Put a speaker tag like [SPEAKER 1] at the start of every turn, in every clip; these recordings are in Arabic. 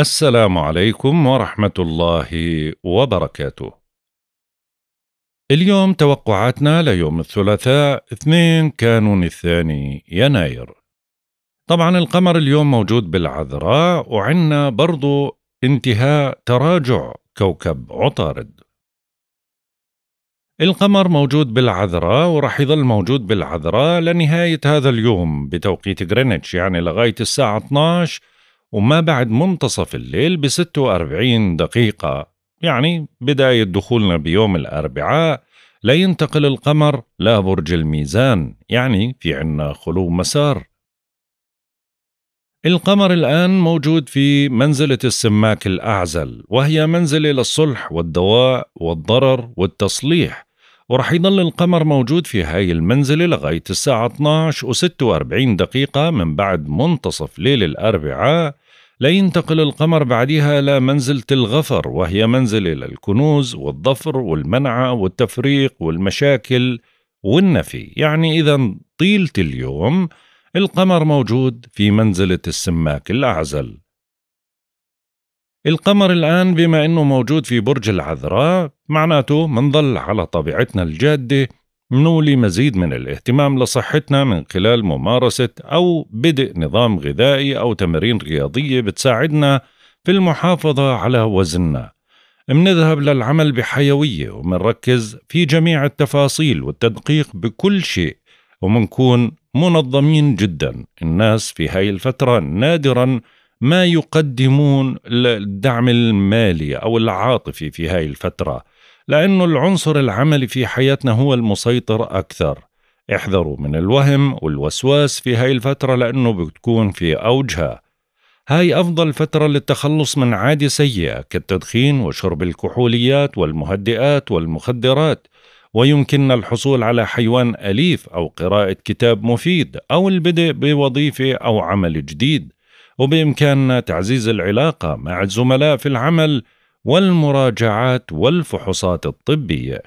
[SPEAKER 1] السلام عليكم ورحمة الله وبركاته. اليوم توقعاتنا ليوم الثلاثاء 2 كانون الثاني يناير. طبعا القمر اليوم موجود بالعذراء وعنا برضو انتهاء تراجع كوكب عطارد. القمر موجود بالعذراء ورح يظل موجود بالعذراء لنهاية هذا اليوم بتوقيت غرينتش يعني لغاية الساعة 12 وما بعد منتصف الليل ب 46 دقيقة يعني بداية دخولنا بيوم الأربعاء لينتقل القمر لبرج الميزان يعني في عنا خلو مسار القمر الآن موجود في منزلة السماك الأعزل وهي منزلة للصلح والدواء والضرر والتصليح وراح يضل القمر موجود في هاي المنزلة لغاية الساعة 12 و46 دقيقة من بعد منتصف ليل الأربعاء لينتقل القمر بعدها إلى منزلة الغفر وهي منزلة للكنوز والظفر والمنعة والتفريق والمشاكل والنفي يعني إذا طيلة اليوم القمر موجود في منزلة السماك الأعزل القمر الآن بما أنه موجود في برج العذراء معناته منضل على طبيعتنا الجادة منولي مزيد من الاهتمام لصحتنا من خلال ممارسة أو بدء نظام غذائي أو تمارين رياضية بتساعدنا في المحافظة على وزننا منذهب للعمل بحيوية ومنركز في جميع التفاصيل والتدقيق بكل شيء ومنكون منظمين جدا الناس في هاي الفترة نادرا ما يقدمون الدعم المالي أو العاطفي في هاي الفترة لأنه العنصر العملي في حياتنا هو المسيطر أكثر احذروا من الوهم والوسواس في هاي الفترة لأنه بتكون في أوجها هاي أفضل فترة للتخلص من عادة سيئة كالتدخين وشرب الكحوليات والمهدئات والمخدرات ويمكننا الحصول على حيوان أليف أو قراءة كتاب مفيد أو البدء بوظيفة أو عمل جديد وبإمكاننا تعزيز العلاقة مع الزملاء في العمل والمراجعات والفحوصات الطبية.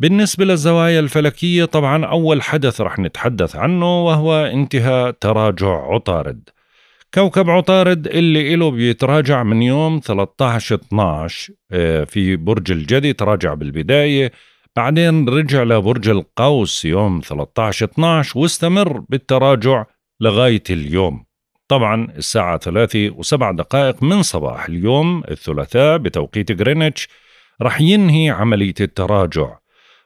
[SPEAKER 1] بالنسبة للزوايا الفلكية طبعا أول حدث رح نتحدث عنه وهو انتهاء تراجع عطارد كوكب عطارد اللي إله بيتراجع من يوم 13-12 آه، في برج الجدي تراجع بالبداية بعدين رجع لبرج القوس يوم 13-12 واستمر بالتراجع لغاية اليوم طبعا الساعة ثلاثة وسبع دقائق من صباح اليوم الثلاثاء بتوقيت غرينتش رح ينهي عملية التراجع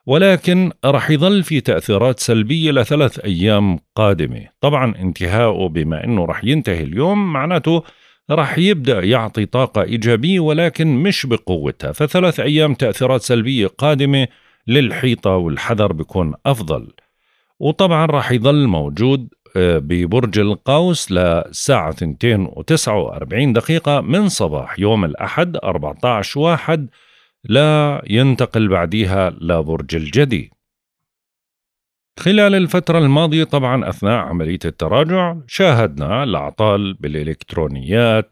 [SPEAKER 1] ولكن رح يظل في تأثيرات سلبية لثلاث أيام قادمة طبعا انتهائه بما أنه رح ينتهي اليوم معناته رح يبدأ يعطي طاقة إيجابية ولكن مش بقوتها فثلاث أيام تأثيرات سلبية قادمة للحيطة والحذر بيكون أفضل وطبعا رح يظل موجود ببرج القوس لساعة 249 دقيقة من صباح يوم الأحد 14 واحد لا ينتقل بعديها لبرج الجدي خلال الفترة الماضية طبعا أثناء عملية التراجع شاهدنا الأعطال بالإلكترونيات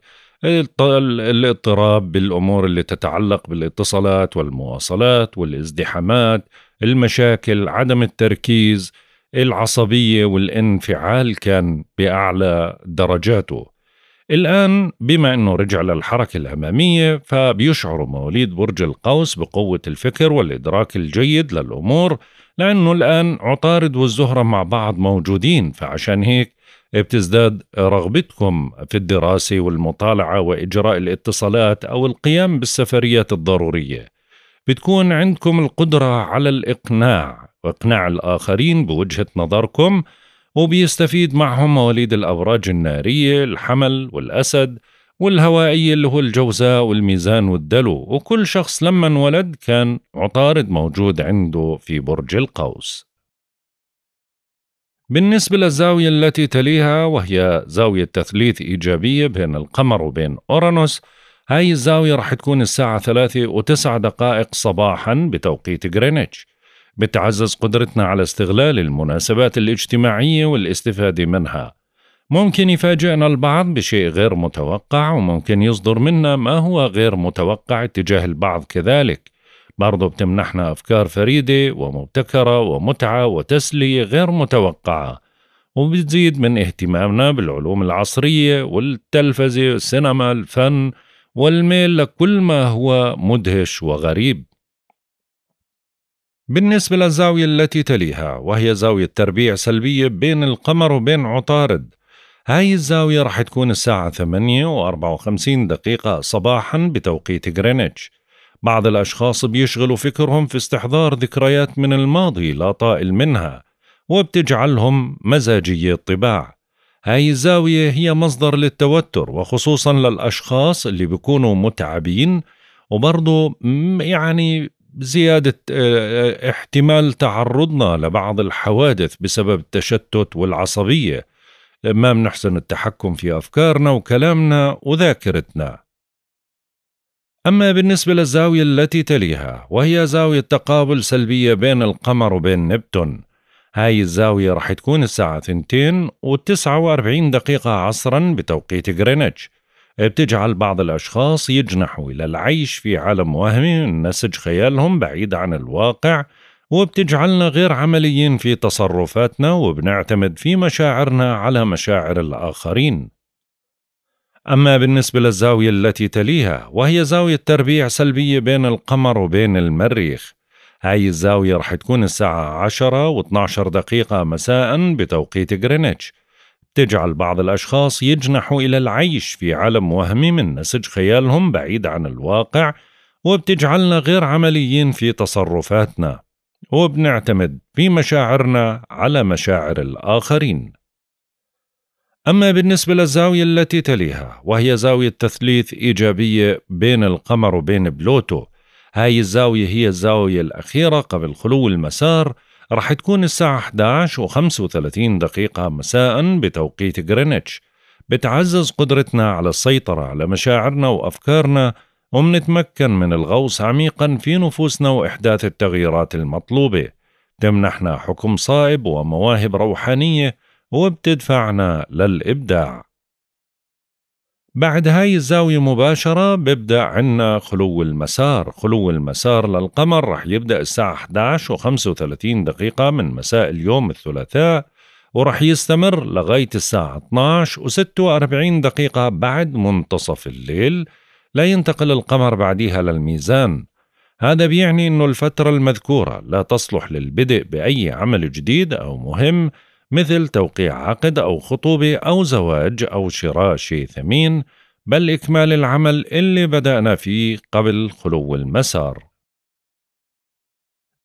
[SPEAKER 1] الاضطراب بالأمور اللي تتعلق بالاتصالات والمواصلات والازدحامات المشاكل عدم التركيز العصبيه والانفعال كان باعلى درجاته الآن بما أنه رجع للحركة الأمامية فبيشعر مواليد برج القوس بقوة الفكر والإدراك الجيد للأمور لأنه الآن عطارد والزهرة مع بعض موجودين فعشان هيك بتزداد رغبتكم في الدراسة والمطالعة وإجراء الاتصالات أو القيام بالسفريات الضرورية بتكون عندكم القدرة على الإقناع واقناع الآخرين بوجهة نظركم وبيستفيد معهم مواليد الأبراج النارية الحمل والأسد والهوائية اللي هو الجوزاء والميزان والدلو وكل شخص لما انولد كان عطارد موجود عنده في برج القوس بالنسبة للزاوية التي تليها وهي زاوية تثليث إيجابية بين القمر وبين أورانوس هاي الزاوية رح تكون الساعة ثلاثة وتسع دقائق صباحا بتوقيت غرينتش بتعزز قدرتنا على استغلال المناسبات الاجتماعية والاستفادة منها ممكن يفاجئنا البعض بشيء غير متوقع وممكن يصدر منا ما هو غير متوقع تجاه البعض كذلك برضو بتمنحنا أفكار فريدة ومبتكرة ومتعة وتسلية غير متوقعة وبتزيد من اهتمامنا بالعلوم العصرية والتلفزة والسينما الفن والميل لكل ما هو مدهش وغريب بالنسبة للزاوية التي تليها وهي زاوية تربيع سلبية بين القمر وبين عطارد هاي الزاوية راح تكون الساعة 8 و 54 دقيقة صباحا بتوقيت غرينتش بعض الأشخاص بيشغلوا فكرهم في استحضار ذكريات من الماضي لا طائل منها وبتجعلهم مزاجية الطباع هاي الزاوية هي مصدر للتوتر وخصوصا للأشخاص اللي بيكونوا متعبين وبرضه يعني زيادة آه، آه، احتمال تعرضنا لبعض الحوادث بسبب التشتت والعصبية ما بنحسن التحكم في أفكارنا وكلامنا وذاكرتنا أما بالنسبة للزاوية التي تليها وهي زاوية تقابل سلبية بين القمر وبين نبتون هاي الزاوية رح تكون الساعة 2 و49 دقيقة عصرا بتوقيت غرينتش بتجعل بعض الأشخاص يجنحوا إلى العيش في عالم وهمي من نسج خيالهم بعيد عن الواقع وبتجعلنا غير عمليين في تصرفاتنا وبنعتمد في مشاعرنا على مشاعر الآخرين أما بالنسبة للزاوية التي تليها وهي زاوية تربيع سلبية بين القمر وبين المريخ هاي الزاوية رح تكون الساعة 10 و12 دقيقة مساء بتوقيت غرينتش تجعل بعض الأشخاص يجنحوا إلى العيش في عالم وهمي من نسج خيالهم بعيد عن الواقع وبتجعلنا غير عمليين في تصرفاتنا وبنعتمد في مشاعرنا على مشاعر الآخرين أما بالنسبة للزاوية التي تليها وهي زاوية تثليث إيجابية بين القمر وبين بلوتو هاي الزاوية هي الزاوية الأخيرة قبل خلو المسار راح تكون الساعة 11 و35 دقيقة مساء بتوقيت غرينتش بتعزز قدرتنا على السيطرة على مشاعرنا وأفكارنا ومنتمكن من الغوص عميقا في نفوسنا وإحداث التغييرات المطلوبة تمنحنا حكم صائب ومواهب روحانية وبتدفعنا للإبداع بعد هاي الزاوية مباشرة ببدأ عنا خلو المسار خلو المسار للقمر رح يبدأ الساعة 11 و35 دقيقة من مساء اليوم الثلاثاء ورح يستمر لغاية الساعة 12 و46 دقيقة بعد منتصف الليل لا ينتقل القمر بعديها للميزان هذا بيعني أن الفترة المذكورة لا تصلح للبدء بأي عمل جديد أو مهم مثل توقيع عقد أو خطوبة أو زواج أو شراء شيء ثمين بل إكمال العمل اللي بدأنا فيه قبل خلو المسار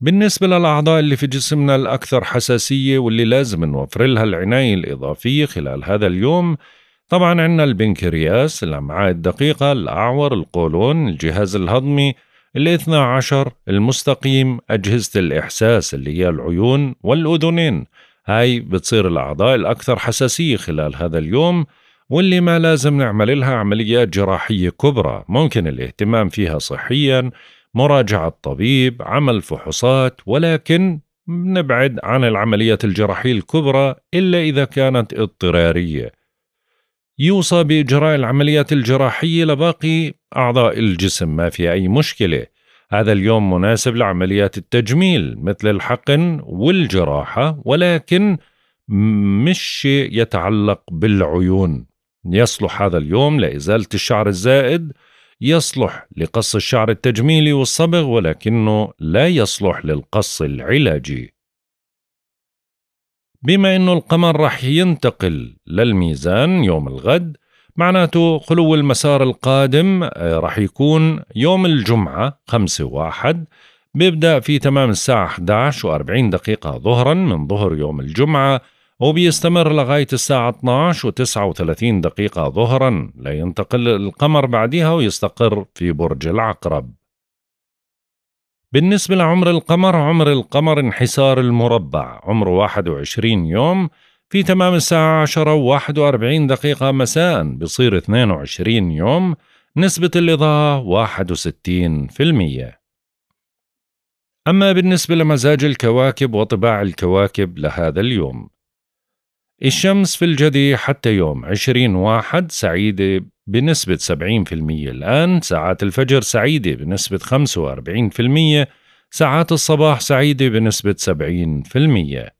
[SPEAKER 1] بالنسبة للأعضاء اللي في جسمنا الأكثر حساسية واللي لازم نوفر لها العناية الإضافية خلال هذا اليوم طبعا عندنا البنكرياس الأمعاء الدقيقة الأعور القولون الجهاز الهضمي الاثنى عشر المستقيم أجهزة الإحساس اللي هي العيون والأذنين هاي بتصير الأعضاء الأكثر حساسية خلال هذا اليوم واللي ما لازم نعمل لها عمليات جراحية كبرى ممكن الاهتمام فيها صحيا مراجعة طبيب عمل فحوصات ولكن نبعد عن العمليات الجراحية الكبرى إلا إذا كانت اضطرارية يوصى بإجراء العمليات الجراحية لباقي أعضاء الجسم ما في أي مشكلة هذا اليوم مناسب لعمليات التجميل مثل الحقن والجراحة ولكن مش شيء يتعلق بالعيون يصلح هذا اليوم لإزالة الشعر الزائد يصلح لقص الشعر التجميلي والصبغ ولكنه لا يصلح للقص العلاجي بما أن القمر رح ينتقل للميزان يوم الغد معناته خلو المسار القادم آه، راح يكون يوم الجمعة 5 واحد بيبدأ في تمام الساعة 11 و40 دقيقة ظهرا من ظهر يوم الجمعة وبيستمر لغاية الساعة 12 و39 دقيقة ظهرا لينتقل القمر بعدها ويستقر في برج العقرب بالنسبة لعمر القمر عمر القمر انحسار المربع عمره 21 يوم في تمام الساعة 10 و 41 دقيقة مساء بصير 22 يوم نسبة الإضاءة 61% أما بالنسبة لمزاج الكواكب وطباع الكواكب لهذا اليوم الشمس في الجدي حتى يوم 20 واحد سعيدة بنسبة 70% الآن ساعات الفجر سعيدة بنسبة 45% ساعات الصباح سعيدة بنسبة 70%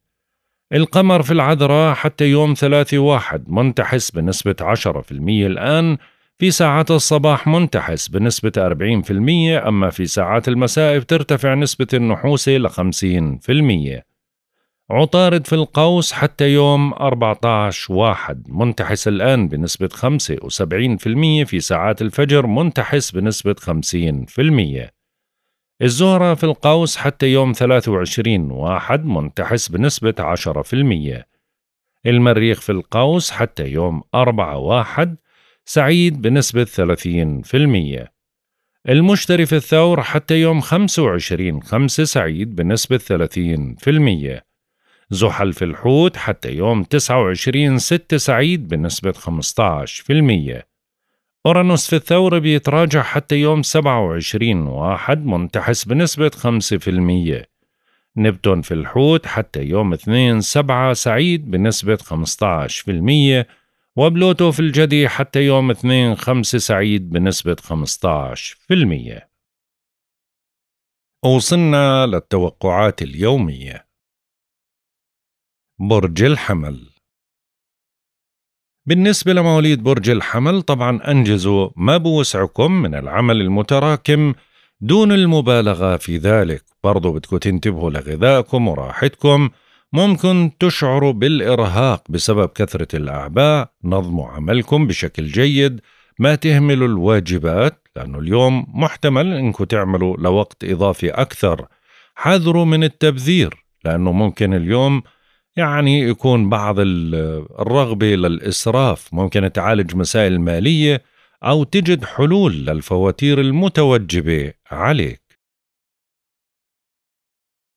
[SPEAKER 1] القمر في العذراء حتى يوم 3/1 منتحس بنسبة عشرة في المية الآن في ساعات الصباح منتحس بنسبة أربعين في المية أما في ساعات المساء ترتفع نسبة النحوس لخمسين في المية عطارد في القوس حتى يوم 14 واحد منتحس الآن بنسبة 75% في ساعات الفجر منتحس بنسبة 50% الزهرة في القوس حتى يوم 23 واحد منتحس بنسبة 10% المريخ في القوس حتى يوم 4 واحد سعيد بنسبة 30% المشتري في الثور حتى يوم 25 خمسة سعيد بنسبة 30% زحل في الحوت حتى يوم 29 6 سعيد بنسبة 15% أورانوس في الثورة بيتراجع حتى يوم 27 واحد منتحس بنسبة 5% نبتون في الحوت حتى يوم 2 سبعة سعيد بنسبة 15% وبلوتو في الجدي حتى يوم 2 5 سعيد بنسبة 15%
[SPEAKER 2] وصلنا للتوقعات اليومية برج الحمل بالنسبة لمواليد برج الحمل
[SPEAKER 1] طبعا أنجزوا ما بوسعكم من العمل المتراكم دون المبالغة في ذلك برضو بدكم تنتبهوا لغذائكم وراحتكم ممكن تشعروا بالإرهاق بسبب كثرة الأعباء نظموا عملكم بشكل جيد ما تهملوا الواجبات لأنه اليوم محتمل أنكم تعملوا لوقت إضافي أكثر حذروا من التبذير لأنه ممكن اليوم يعني يكون بعض الرغبة للإسراف ممكن تعالج مسائل
[SPEAKER 2] مالية أو تجد حلول للفواتير المتوجبة عليك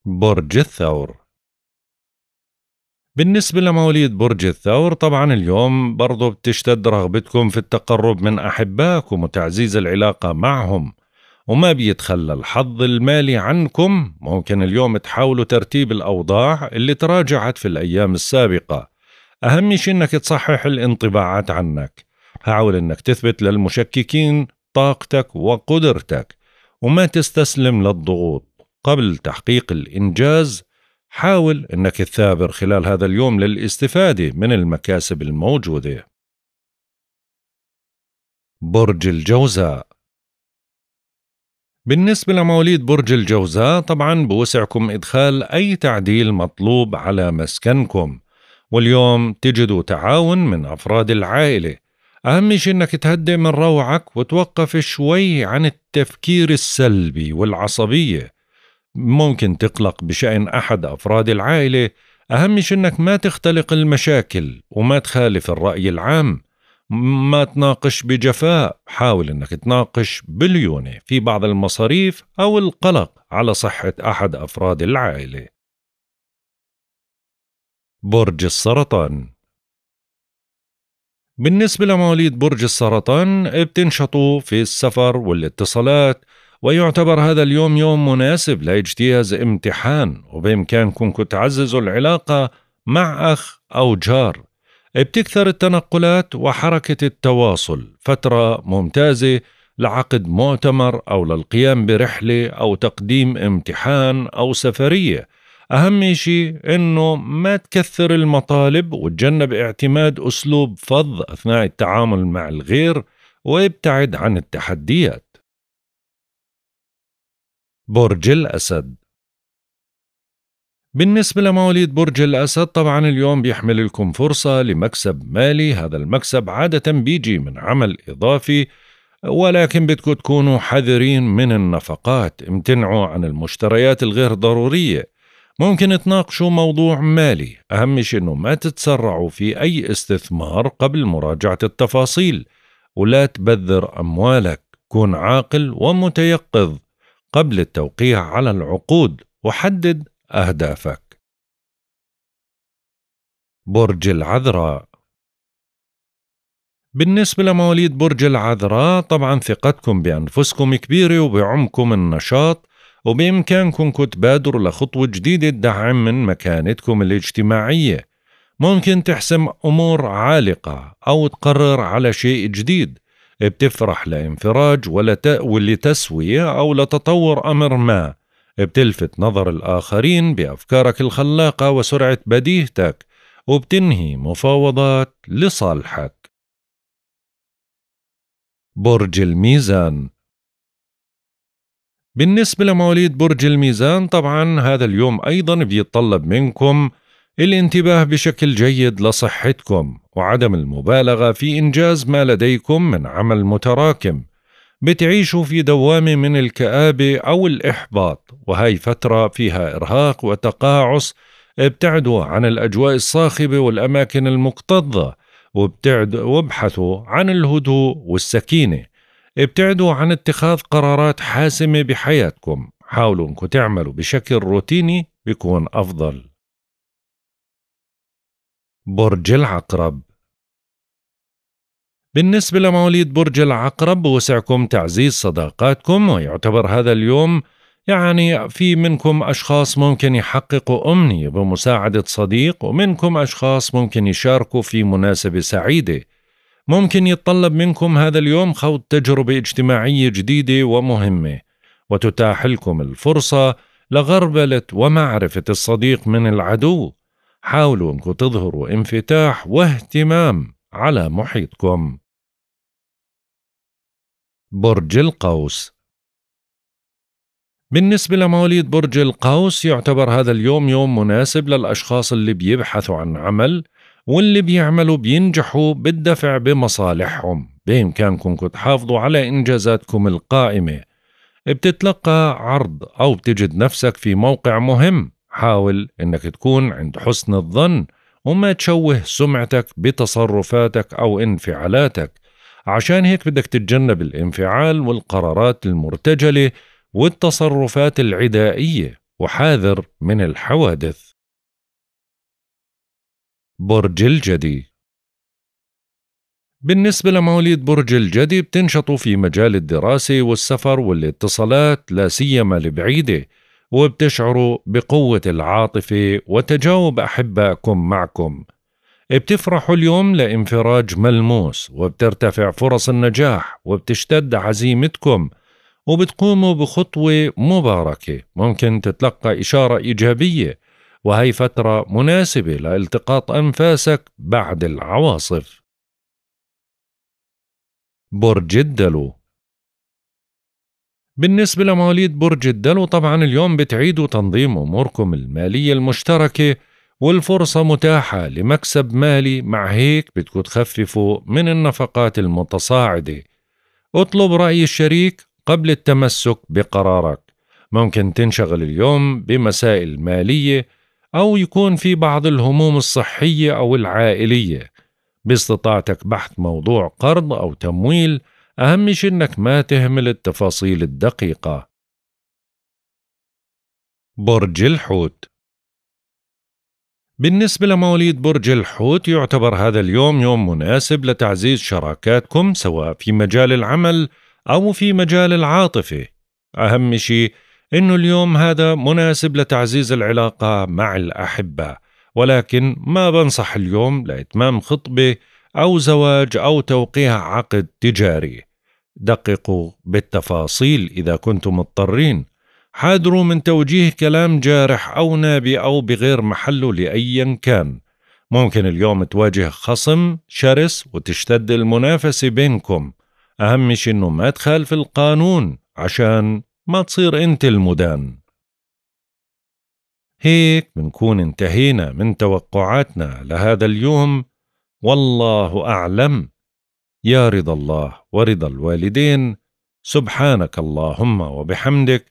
[SPEAKER 2] برج الثور بالنسبة لمواليد برج الثور طبعا اليوم برضو بتشتد رغبتكم في
[SPEAKER 1] التقرب من أحبائكم وتعزيز العلاقة معهم وما بيتخلى الحظ المالي عنكم ممكن اليوم تحاولوا ترتيب الأوضاع اللي تراجعت في الأيام السابقة أهم شيء أنك تصحح الانطباعات عنك حاول أنك تثبت للمشككين طاقتك وقدرتك وما تستسلم للضغوط قبل تحقيق الإنجاز حاول أنك تثابر خلال
[SPEAKER 2] هذا اليوم للاستفادة من المكاسب الموجودة برج الجوزاء بالنسبة لمواليد
[SPEAKER 1] برج الجوزاء طبعا بوسعكم إدخال أي تعديل مطلوب على مسكنكم واليوم تجدوا تعاون من أفراد العائلة أهم شيء إنك تهدئ من روعك وتوقف شوي عن التفكير السلبي والعصبية ممكن تقلق بشأن أحد أفراد العائلة أهم شيء إنك ما تختلق المشاكل وما تخالف الرأي العام ما تناقش بجفاء حاول انك تناقش بليونه في بعض المصاريف او
[SPEAKER 2] القلق على صحة احد افراد العائلة برج السرطان بالنسبة لمواليد برج
[SPEAKER 1] السرطان بتنشطوا في السفر والاتصالات ويعتبر هذا اليوم يوم مناسب لاجتياز امتحان وبإمكانكم تعززوا العلاقة مع أخ أو جار بتكثر التنقلات وحركة التواصل فترة ممتازة لعقد مؤتمر أو للقيام برحلة أو تقديم امتحان أو سفرية أهم شيء أنه ما تكثر المطالب وتجنب اعتماد أسلوب فظ أثناء التعامل مع الغير
[SPEAKER 2] وابتعد عن التحديات برج الأسد بالنسبة لمواليد برج الأسد
[SPEAKER 1] طبعا اليوم بيحمل لكم فرصة لمكسب مالي هذا المكسب عادة بيجي من عمل إضافي ولكن بدكم تكونوا حذرين من النفقات امتنعوا عن المشتريات الغير ضرورية ممكن تناقشوا موضوع مالي أهم شيء أنه ما تتسرعوا في أي استثمار قبل مراجعة التفاصيل ولا تبذر أموالك كن عاقل ومتيقظ قبل
[SPEAKER 2] التوقيع على العقود وحدد أهدافك برج العذراء بالنسبة لمواليد
[SPEAKER 1] برج العذراء طبعا ثقتكم بأنفسكم كبيرة وبعمكم النشاط وبإمكانكم تبادروا لخطوة جديدة تدعم من مكانتكم الاجتماعية ممكن تحسم أمور عالقة أو تقرر على شيء جديد بتفرح لانفراج ولا تأوي لتسوية أو لتطور أمر ما بتلفت نظر الآخرين بأفكارك الخلاقة وسرعة بديهتك
[SPEAKER 2] وبتنهي مفاوضات لصالحك برج الميزان بالنسبة
[SPEAKER 1] لمواليد برج الميزان طبعا هذا اليوم أيضا بيتطلب منكم الانتباه بشكل جيد لصحتكم وعدم المبالغة في إنجاز ما لديكم من عمل متراكم بتعيشوا في دوامة من الكآبة أو الإحباط وهي فترة فيها إرهاق وتقاعس ابتعدوا عن الأجواء الصاخبة والأماكن المكتظة وابتعدوا وابحثوا عن الهدوء والسكينة ابتعدوا عن اتخاذ قرارات حاسمة بحياتكم
[SPEAKER 2] حاولوا انكم تعملوا بشكل روتيني بيكون أفضل برج العقرب بالنسبة
[SPEAKER 1] لمواليد برج العقرب وسعكم تعزيز صداقاتكم ويعتبر هذا اليوم يعني في منكم أشخاص ممكن يحققوا أمنية بمساعدة صديق ومنكم أشخاص ممكن يشاركوا في مناسبة سعيدة ممكن يتطلب منكم هذا اليوم خوض تجربة اجتماعية جديدة ومهمة وتتاح لكم الفرصة لغربلة ومعرفة الصديق من العدو حاولوا
[SPEAKER 2] أنكم تظهروا انفتاح واهتمام على محيطكم برج القوس
[SPEAKER 1] بالنسبة لمواليد برج القوس يعتبر هذا اليوم يوم مناسب للأشخاص اللي بيبحثوا عن عمل واللي بيعملوا بينجحوا بالدفع بمصالحهم بإمكانكم تحافظوا على إنجازاتكم القائمة بتتلقى عرض أو بتجد نفسك في موقع مهم حاول إنك تكون عند حسن الظن وما تشوه سمعتك بتصرفاتك أو انفعالاتك عشان هيك بدك تتجنب الانفعال والقرارات المرتجله والتصرفات
[SPEAKER 2] العدائيه وحاذر من الحوادث برج الجدي بالنسبة لمواليد
[SPEAKER 1] برج الجدي بتنشطوا في مجال الدراسة والسفر والاتصالات لا سيما البعيدة وبتشعروا بقوة العاطفة وتجاوب أحبائكم معكم بتفرح اليوم لانفراج ملموس وبترتفع فرص النجاح وبتشتد عزيمتكم وبتقوموا بخطوة مباركة ممكن تتلقى إشارة إيجابية وهي فترة مناسبة
[SPEAKER 2] لالتقاط أنفاسك بعد العواصف برج الدلو بالنسبة لمواليد برج الدلو
[SPEAKER 1] طبعا اليوم بتعيدوا تنظيم أموركم المالية المشتركة والفرصة متاحة لمكسب مالي مع هيك بدكو تخففوا من النفقات المتصاعدة اطلب رأي الشريك قبل التمسك بقرارك ممكن تنشغل اليوم بمسائل مالية أو يكون في بعض الهموم الصحية أو العائلية باستطاعتك بحث موضوع قرض أو
[SPEAKER 2] تمويل أهم شيء إنك ما تهمل التفاصيل الدقيقة برج الحوت بالنسبة
[SPEAKER 1] لمواليد برج الحوت يعتبر هذا اليوم يوم مناسب لتعزيز شراكاتكم سواء في مجال العمل أو في مجال العاطفة أهم شيء إنه اليوم هذا مناسب لتعزيز العلاقة مع الأحبة ولكن ما بنصح اليوم لإتمام خطبة أو زواج أو توقيع عقد تجاري دققوا بالتفاصيل إذا كنتم مضطرين حاذروا من توجيه كلام جارح أو نابي أو بغير محله لأيا كان ممكن اليوم تواجه خصم شرس وتشتد المنافسة بينكم أهم شيء إنه ما تخالف القانون عشان ما تصير أنت المدان هيك بنكون انتهينا من توقعاتنا لهذا اليوم والله أعلم يا رضا الله ورضا الوالدين سبحانك اللهم وبحمدك